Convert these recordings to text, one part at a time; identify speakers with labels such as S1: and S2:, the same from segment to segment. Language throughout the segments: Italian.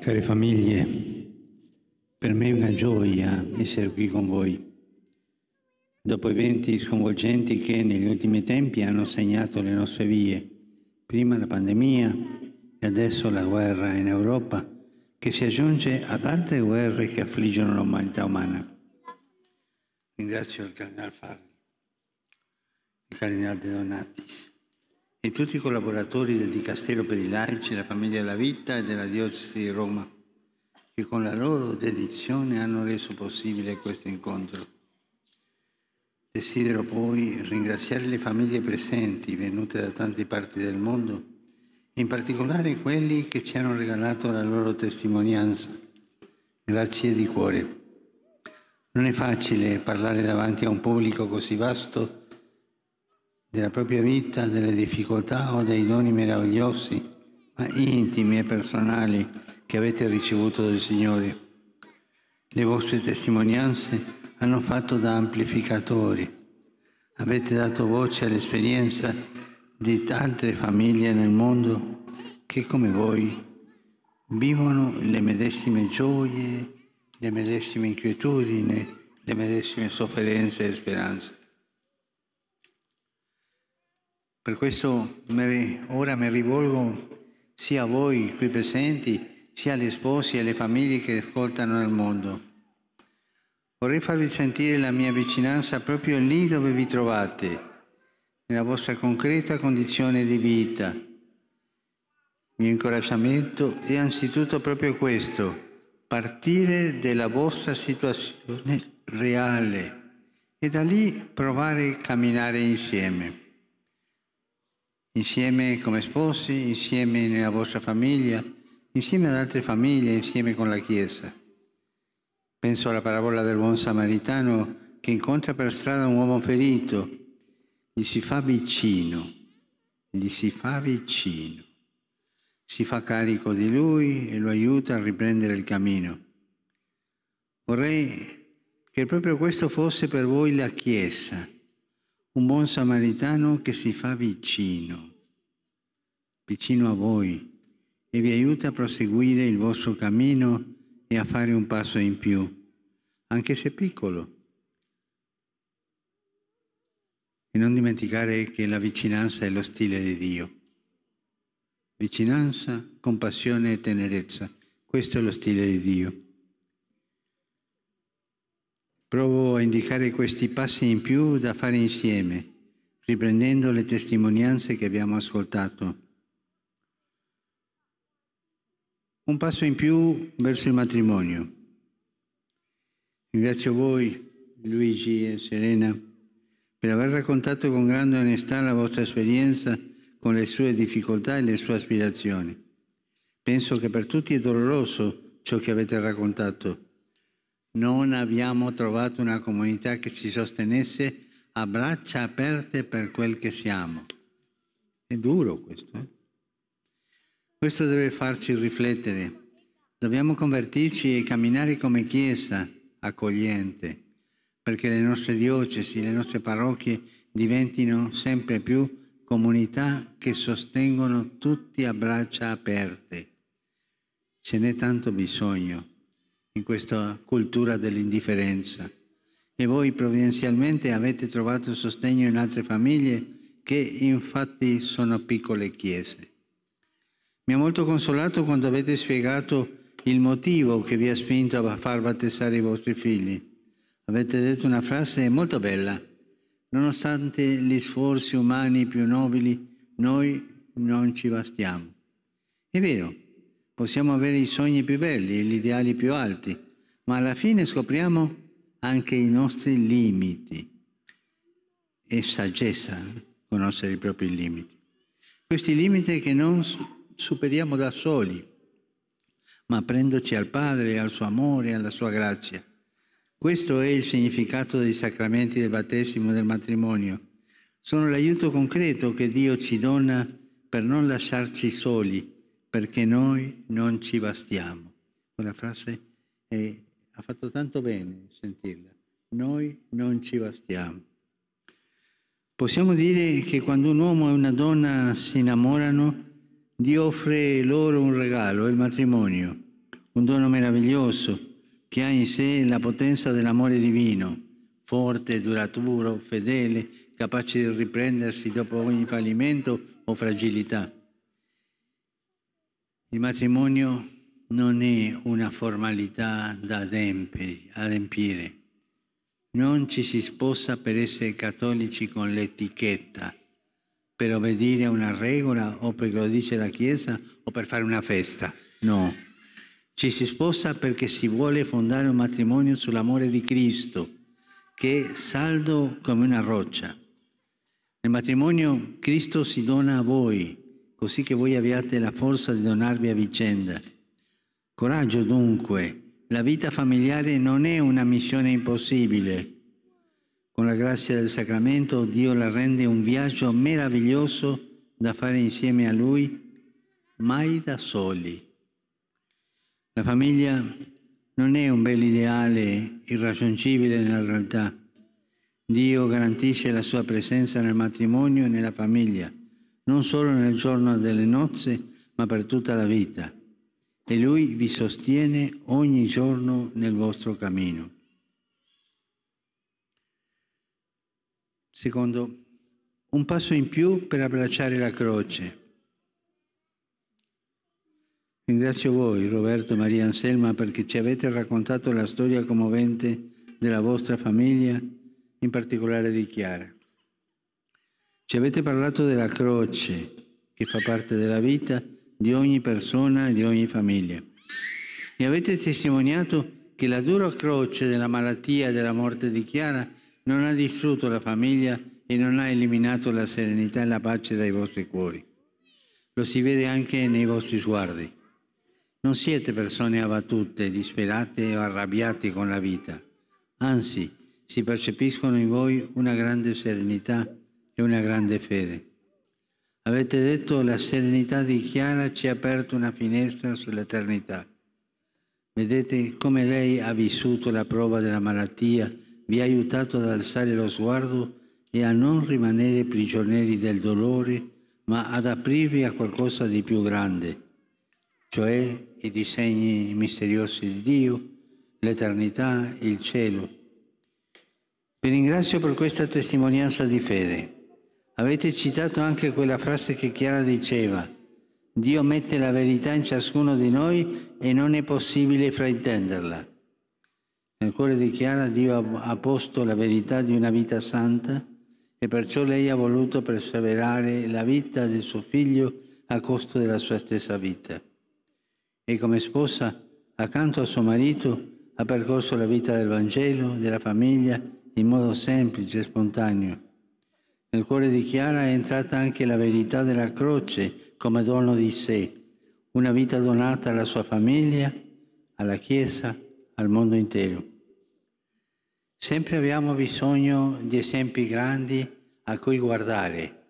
S1: Care famiglie, per me è una gioia essere qui con voi. Dopo eventi sconvolgenti che negli ultimi tempi hanno segnato le nostre vie, prima la pandemia e adesso la guerra in Europa, che si aggiunge ad altre guerre che affliggono l'umanità umana. Ringrazio il cardinal Farri, il cardinal De Donatis, e tutti i collaboratori del Dicastero per i Laici, la Famiglia La Vita e della Diocesi di Roma, che con la loro dedizione hanno reso possibile questo incontro. Desidero poi ringraziare le famiglie presenti venute da tante parti del mondo, in particolare quelli che ci hanno regalato la loro testimonianza. Grazie di cuore. Non è facile parlare davanti a un pubblico così vasto della propria vita, delle difficoltà o dei doni meravigliosi, ma intimi e personali che avete ricevuto dal Signore. Le vostre testimonianze hanno fatto da amplificatori. Avete dato voce all'esperienza di tante famiglie nel mondo che come voi vivono le medesime gioie, le medesime inquietudini, le medesime sofferenze e speranze. Per questo ora mi rivolgo sia a voi qui presenti, sia agli sposi e alle famiglie che ascoltano nel mondo. Vorrei farvi sentire la mia vicinanza proprio lì dove vi trovate, nella vostra concreta condizione di vita. Il mio incoraggiamento è anzitutto proprio questo, partire dalla vostra situazione reale e da lì provare a camminare insieme insieme come sposi, insieme nella vostra famiglia, insieme ad altre famiglie, insieme con la Chiesa. Penso alla parabola del buon samaritano che incontra per strada un uomo ferito, gli si fa vicino, gli si fa vicino, si fa carico di lui e lo aiuta a riprendere il cammino. Vorrei che proprio questo fosse per voi la Chiesa, un buon samaritano che si fa vicino vicino a voi e vi aiuta a proseguire il vostro cammino e a fare un passo in più, anche se piccolo. E non dimenticare che la vicinanza è lo stile di Dio. Vicinanza, compassione e tenerezza. Questo è lo stile di Dio. Provo a indicare questi passi in più da fare insieme, riprendendo le testimonianze che abbiamo ascoltato un passo in più verso il matrimonio. Ringrazio voi, Luigi e Serena, per aver raccontato con grande onestà la vostra esperienza con le sue difficoltà e le sue aspirazioni. Penso che per tutti è doloroso ciò che avete raccontato. Non abbiamo trovato una comunità che ci sostenesse a braccia aperte per quel che siamo. È duro questo, eh? Questo deve farci riflettere. Dobbiamo convertirci e camminare come Chiesa accogliente, perché le nostre diocesi, le nostre parrocchie diventino sempre più comunità che sostengono tutti a braccia aperte. Ce n'è tanto bisogno in questa cultura dell'indifferenza. E voi provvidenzialmente avete trovato sostegno in altre famiglie che infatti sono piccole chiese. Mi ha molto consolato quando avete spiegato il motivo che vi ha spinto a far battezzare i vostri figli. Avete detto una frase molto bella. Nonostante gli sforzi umani più nobili, noi non ci bastiamo. È vero, possiamo avere i sogni più belli e gli ideali più alti, ma alla fine scopriamo anche i nostri limiti. È saggezza conoscere i propri limiti. Questi limiti che non superiamo da soli, ma aprendoci al Padre, al suo amore, alla sua grazia. Questo è il significato dei sacramenti del battesimo e del matrimonio. Sono l'aiuto concreto che Dio ci dona per non lasciarci soli, perché noi non ci bastiamo. Quella frase è, ha fatto tanto bene sentirla. Noi non ci bastiamo. Possiamo dire che quando un uomo e una donna si innamorano, Dio offre loro un regalo, il matrimonio, un dono meraviglioso che ha in sé la potenza dell'amore divino, forte, duraturo, fedele, capace di riprendersi dopo ogni fallimento o fragilità. Il matrimonio non è una formalità da adempiere. Non ci si sposa per essere cattolici con l'etichetta per obbedire a una regola o perché lo dice la Chiesa o per fare una festa. No. Ci si sposa perché si vuole fondare un matrimonio sull'amore di Cristo, che è saldo come una roccia. Nel matrimonio Cristo si dona a voi, così che voi abbiate la forza di donarvi a vicenda. Coraggio dunque, la vita familiare non è una missione impossibile con la grazia del sacramento Dio la rende un viaggio meraviglioso da fare insieme a Lui, mai da soli. La famiglia non è un bel ideale irraggiungibile nella realtà. Dio garantisce la sua presenza nel matrimonio e nella famiglia, non solo nel giorno delle nozze, ma per tutta la vita. E Lui vi sostiene ogni giorno nel vostro cammino. Secondo, un passo in più per abbracciare la croce. Ringrazio voi, Roberto Maria Anselma, perché ci avete raccontato la storia commovente della vostra famiglia, in particolare di Chiara. Ci avete parlato della croce, che fa parte della vita di ogni persona e di ogni famiglia. E avete testimoniato che la dura croce della malattia e della morte di Chiara non ha distrutto la famiglia e non ha eliminato la serenità e la pace dai vostri cuori. Lo si vede anche nei vostri sguardi. Non siete persone abbattute, disperate o arrabbiate con la vita. Anzi, si percepiscono in voi una grande serenità e una grande fede. Avete detto la serenità di Chiara ci ha aperto una finestra sull'eternità. Vedete come lei ha vissuto la prova della malattia vi ha aiutato ad alzare lo sguardo e a non rimanere prigionieri del dolore, ma ad aprirvi a qualcosa di più grande, cioè i disegni misteriosi di Dio, l'eternità, il cielo. Vi ringrazio per questa testimonianza di fede. Avete citato anche quella frase che Chiara diceva, Dio mette la verità in ciascuno di noi e non è possibile fraintenderla. Nel cuore di Chiara Dio ha posto la verità di una vita santa e perciò lei ha voluto perseverare la vita del suo figlio a costo della sua stessa vita. E come sposa, accanto a suo marito, ha percorso la vita del Vangelo, della famiglia, in modo semplice e spontaneo. Nel cuore di Chiara è entrata anche la verità della croce come dono di sé, una vita donata alla sua famiglia, alla Chiesa, al mondo intero. Sempre abbiamo bisogno di esempi grandi a cui guardare,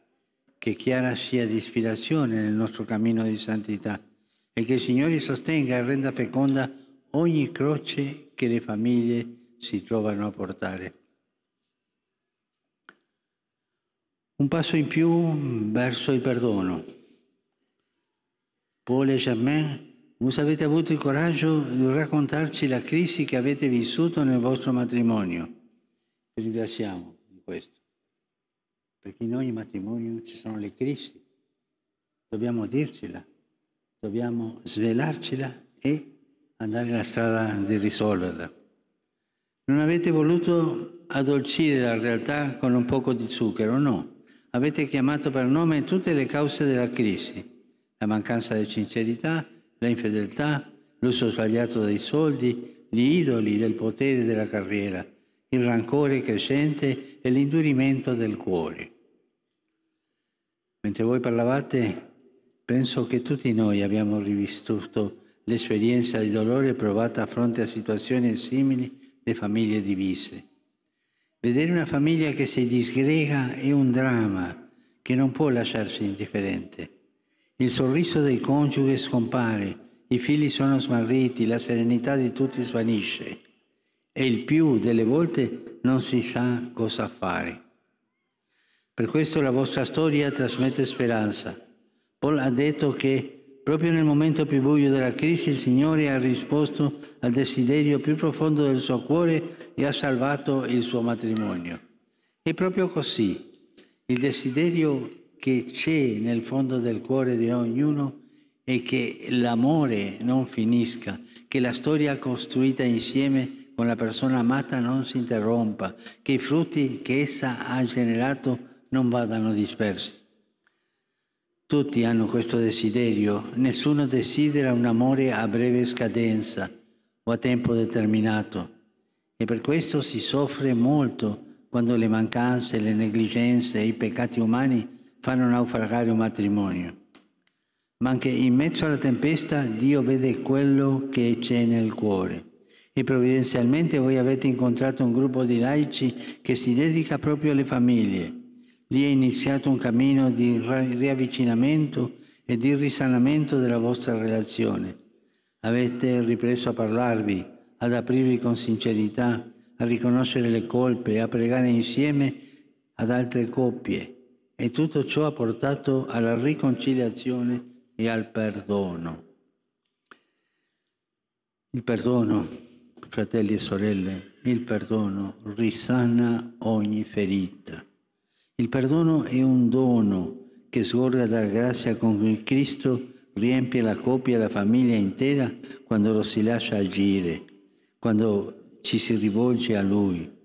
S1: che Chiara sia di ispirazione nel nostro cammino di santità e che il Signore sostenga e renda feconda ogni croce che le famiglie si trovano a portare. Un passo in più verso il perdono. Paul Germain non avete avuto il coraggio di raccontarci la crisi che avete vissuto nel vostro matrimonio. Vi ringraziamo di questo, perché in ogni matrimonio ci sono le crisi. Dobbiamo dircela, dobbiamo svelarcela e andare nella strada di risolverla. Non avete voluto addolcire la realtà con un poco di zucchero, no. Avete chiamato per nome tutte le cause della crisi, la mancanza di sincerità, la infedeltà, l'uso sbagliato dei soldi, gli idoli del potere e della carriera, il rancore crescente e l'indurimento del cuore. Mentre voi parlavate, penso che tutti noi abbiamo rivissuto l'esperienza di dolore provata a fronte a situazioni simili di famiglie divise. Vedere una famiglia che si disgrega è un dramma che non può lasciarsi indifferente. Il sorriso dei coniugi scompare, i figli sono smarriti, la serenità di tutti svanisce e il più delle volte non si sa cosa fare. Per questo la vostra storia trasmette speranza. Paul ha detto che proprio nel momento più buio della crisi il Signore ha risposto al desiderio più profondo del suo cuore e ha salvato il suo matrimonio. E proprio così, il desiderio che c'è nel fondo del cuore di ognuno e che l'amore non finisca, che la storia costruita insieme con la persona amata non si interrompa, che i frutti che essa ha generato non vadano dispersi. Tutti hanno questo desiderio, nessuno desidera un amore a breve scadenza o a tempo determinato e per questo si soffre molto quando le mancanze, le negligenze, i peccati umani fanno naufragare un matrimonio. Ma anche in mezzo alla tempesta Dio vede quello che c'è nel cuore. E provvidenzialmente voi avete incontrato un gruppo di laici che si dedica proprio alle famiglie. Lì è iniziato un cammino di riavvicinamento e di risanamento della vostra relazione. Avete ripreso a parlarvi, ad aprirvi con sincerità, a riconoscere le colpe, a pregare insieme ad altre coppie e tutto ciò ha portato alla riconciliazione e al perdono. Il perdono, fratelli e sorelle, il perdono risana ogni ferita. Il perdono è un dono che sgorga dalla grazia con cui Cristo riempie la coppia e la famiglia intera quando lo si lascia agire, quando ci si rivolge a Lui.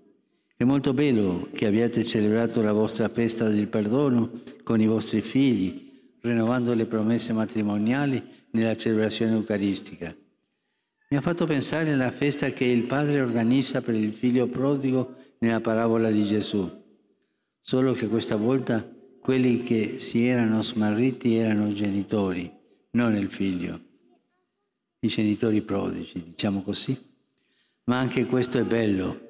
S1: È molto bello che abbiate celebrato la vostra festa del perdono con i vostri figli, rinnovando le promesse matrimoniali nella celebrazione eucaristica. Mi ha fatto pensare alla festa che il padre organizza per il figlio prodigo nella parabola di Gesù, solo che questa volta quelli che si erano smarriti erano i genitori, non il figlio, i genitori prodigi, diciamo così. Ma anche questo è bello,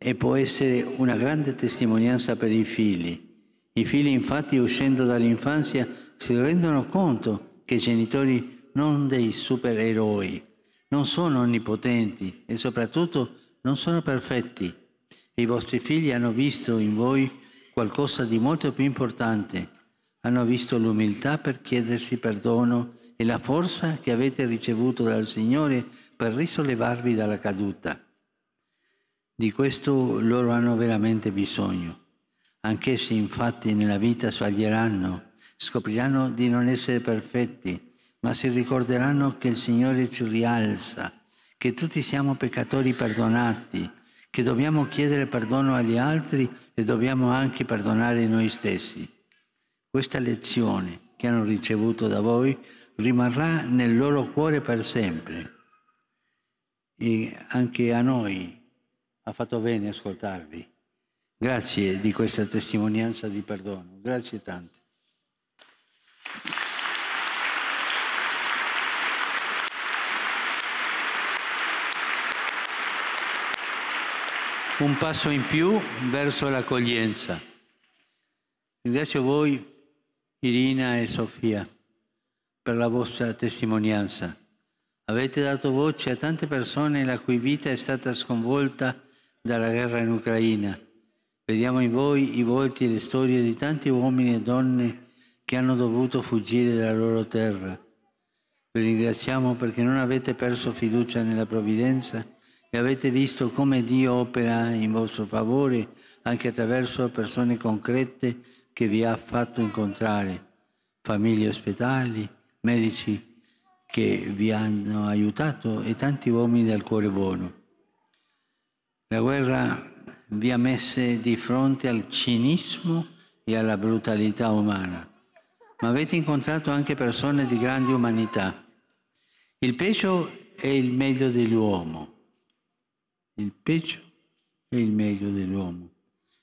S1: e può essere una grande testimonianza per i figli. I figli infatti uscendo dall'infanzia si rendono conto che i genitori non dei supereroi, non sono onnipotenti e soprattutto non sono perfetti. I vostri figli hanno visto in voi qualcosa di molto più importante, hanno visto l'umiltà per chiedersi perdono e la forza che avete ricevuto dal Signore per risollevarvi dalla caduta. Di questo loro hanno veramente bisogno. Anch'essi infatti nella vita sbaglieranno, scopriranno di non essere perfetti, ma si ricorderanno che il Signore ci rialza, che tutti siamo peccatori perdonati, che dobbiamo chiedere perdono agli altri e dobbiamo anche perdonare noi stessi. Questa lezione che hanno ricevuto da voi rimarrà nel loro cuore per sempre. E anche a noi ha fatto bene ascoltarvi. Grazie di questa testimonianza di perdono, grazie tante. Un passo in più verso l'accoglienza. Ringrazio voi, Irina e Sofia, per la vostra testimonianza. Avete dato voce a tante persone la cui vita è stata sconvolta dalla guerra in Ucraina. Vediamo in voi i volti e le storie di tanti uomini e donne che hanno dovuto fuggire dalla loro terra. Vi ringraziamo perché non avete perso fiducia nella provvidenza e avete visto come Dio opera in vostro favore anche attraverso persone concrete che vi ha fatto incontrare, famiglie ospedali, medici che vi hanno aiutato e tanti uomini dal cuore buono. La guerra vi ha messo di fronte al cinismo e alla brutalità umana, ma avete incontrato anche persone di grande umanità. Il peggio è il meglio dell'uomo. Il peggio è il meglio dell'uomo.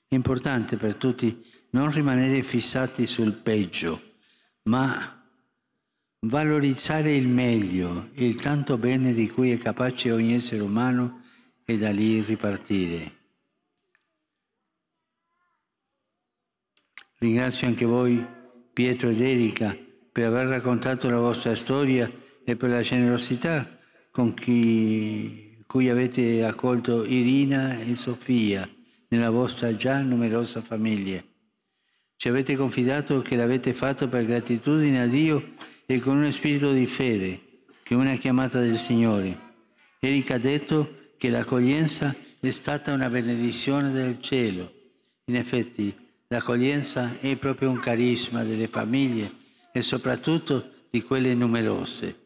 S1: È importante per tutti non rimanere fissati sul peggio, ma valorizzare il meglio, il tanto bene di cui è capace ogni essere umano e da lì ripartire. Ringrazio anche voi, Pietro ed Erika, per aver raccontato la vostra storia e per la generosità con chi, cui avete accolto Irina e Sofia nella vostra già numerosa famiglia. Ci avete confidato che l'avete fatto per gratitudine a Dio e con uno spirito di fede, che è una chiamata del Signore. Erika ha detto che l'accoglienza è stata una benedizione del cielo. In effetti l'accoglienza è proprio un carisma delle famiglie e soprattutto di quelle numerose.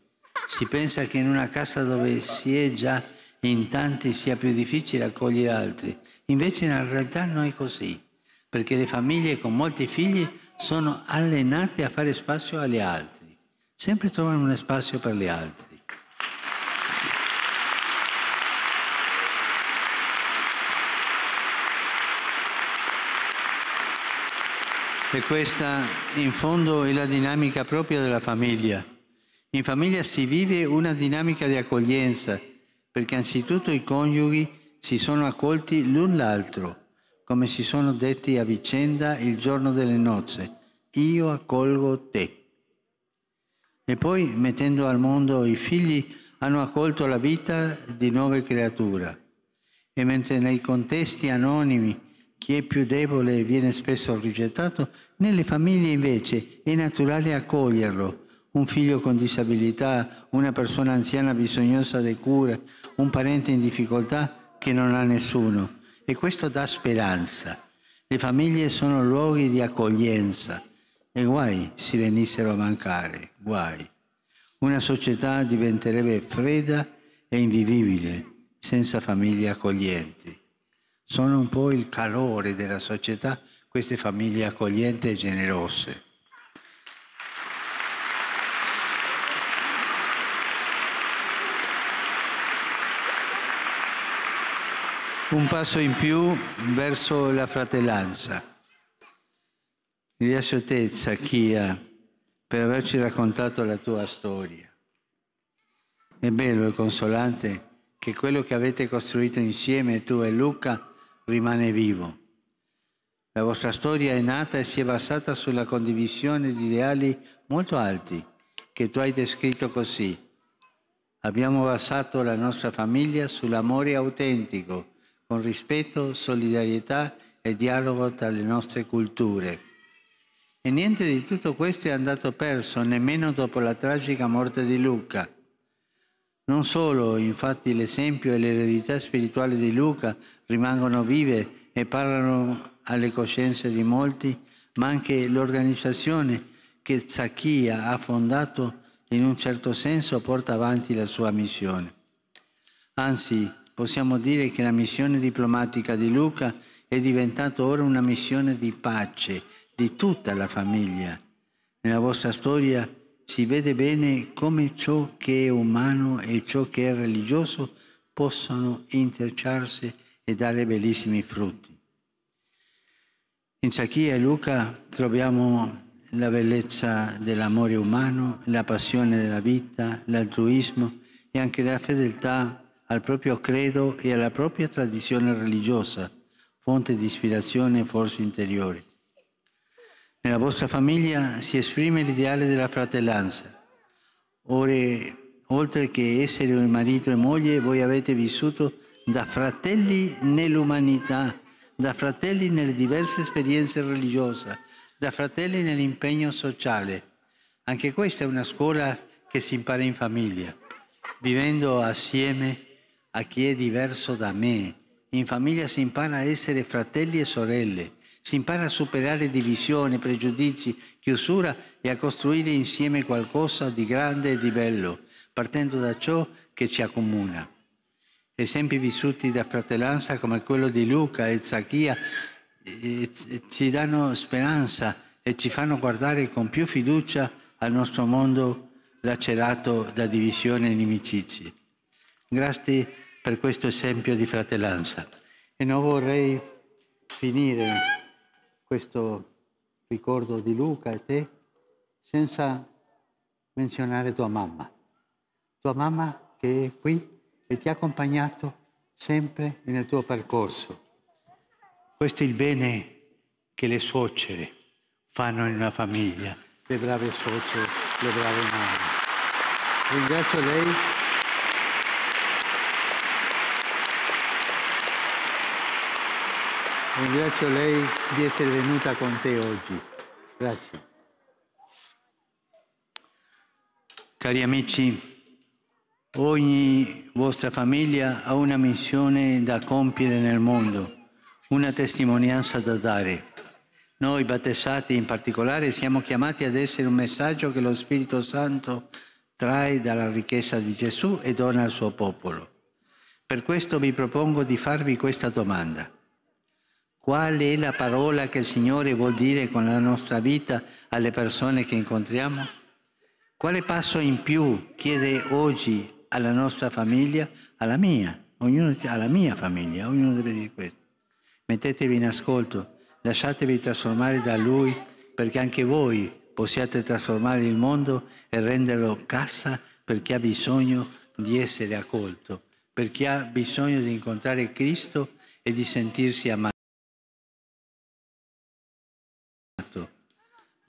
S1: Si pensa che in una casa dove si è già in tanti sia più difficile accogliere altri, invece in realtà non è così, perché le famiglie con molti figli sono allenate a fare spazio agli altri, sempre trovano uno spazio per gli altri. E questa in fondo è la dinamica propria della famiglia. In famiglia si vive una dinamica di accoglienza, perché anzitutto i coniugi si sono accolti l'un l'altro, come si sono detti a vicenda il giorno delle nozze, io accolgo te. E poi, mettendo al mondo i figli, hanno accolto la vita di nuove creature. E mentre nei contesti anonimi chi è più debole viene spesso rigettato, nelle famiglie invece è naturale accoglierlo. Un figlio con disabilità, una persona anziana bisognosa di cure, un parente in difficoltà che non ha nessuno. E questo dà speranza. Le famiglie sono luoghi di accoglienza e guai se venissero a mancare, guai. Una società diventerebbe fredda e invivibile senza famiglie accoglienti sono un po' il calore della società, queste famiglie accoglienti e generose. Un passo in più verso la fratellanza. Lascio te, Zacchia, per averci raccontato la tua storia. È bello e consolante che quello che avete costruito insieme tu e Luca rimane vivo. La vostra storia è nata e si è basata sulla condivisione di ideali molto alti che tu hai descritto così. Abbiamo basato la nostra famiglia sull'amore autentico, con rispetto, solidarietà e dialogo tra le nostre culture. E niente di tutto questo è andato perso, nemmeno dopo la tragica morte di Luca non solo, infatti l'esempio e l'eredità spirituale di Luca rimangono vive e parlano alle coscienze di molti, ma anche l'organizzazione che Zacchia ha fondato in un certo senso porta avanti la sua missione. Anzi, possiamo dire che la missione diplomatica di Luca è diventata ora una missione di pace di tutta la famiglia. Nella vostra storia si vede bene come ciò che è umano e ciò che è religioso possono intrecciarsi e dare bellissimi frutti. In Zacchia e Luca troviamo la bellezza dell'amore umano, la passione della vita, l'altruismo e anche la fedeltà al proprio credo e alla propria tradizione religiosa, fonte di ispirazione e forze interiori. Nella vostra famiglia si esprime l'ideale della fratellanza. Ore, oltre che essere un marito e moglie, voi avete vissuto da fratelli nell'umanità, da fratelli nelle diverse esperienze religiose, da fratelli nell'impegno sociale. Anche questa è una scuola che si impara in famiglia, vivendo assieme a chi è diverso da me. In famiglia si impara a essere fratelli e sorelle si impara a superare divisioni, pregiudizi, chiusura e a costruire insieme qualcosa di grande e di bello, partendo da ciò che ci accomuna. Esempi vissuti da fratellanza come quello di Luca e Zacchia eh, eh, ci danno speranza e ci fanno guardare con più fiducia al nostro mondo lacerato da divisioni e inimicizie. Grazie per questo esempio di fratellanza. E non vorrei finire questo ricordo di Luca e te senza menzionare tua mamma. Tua mamma che è qui e ti ha accompagnato sempre nel tuo percorso. Questo è il bene che le suocere fanno in una famiglia, le brave suocere, le brave mamme. Ringrazio lei Ringrazio lei di essere venuta con te oggi. Grazie. Cari amici, ogni vostra famiglia ha una missione da compiere nel mondo, una testimonianza da dare. Noi battesati in particolare siamo chiamati ad essere un messaggio che lo Spirito Santo trae dalla ricchezza di Gesù e dona al suo popolo. Per questo vi propongo di farvi questa domanda. Qual è la parola che il Signore vuol dire con la nostra vita alle persone che incontriamo? Quale passo in più chiede oggi alla nostra famiglia, alla mia, ognuno, alla mia famiglia, ognuno deve dire questo. Mettetevi in ascolto, lasciatevi trasformare da Lui perché anche voi possiate trasformare il mondo e renderlo casa per chi ha bisogno di essere accolto, per chi ha bisogno di incontrare Cristo e di sentirsi amato.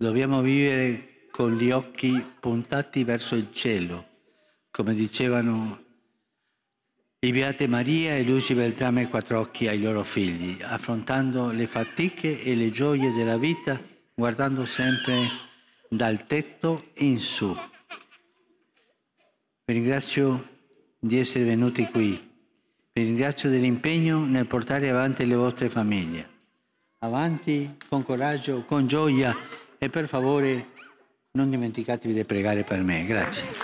S1: Dobbiamo vivere con gli occhi puntati verso il cielo, come dicevano i Beate Maria e Luci Beltrame Quattrocchi ai loro figli, affrontando le fatiche e le gioie della vita guardando sempre dal tetto in su. Vi ringrazio di essere venuti qui, vi ringrazio dell'impegno nel portare avanti le vostre famiglie, avanti con coraggio, con gioia e per favore non dimenticatevi di pregare per me. Grazie.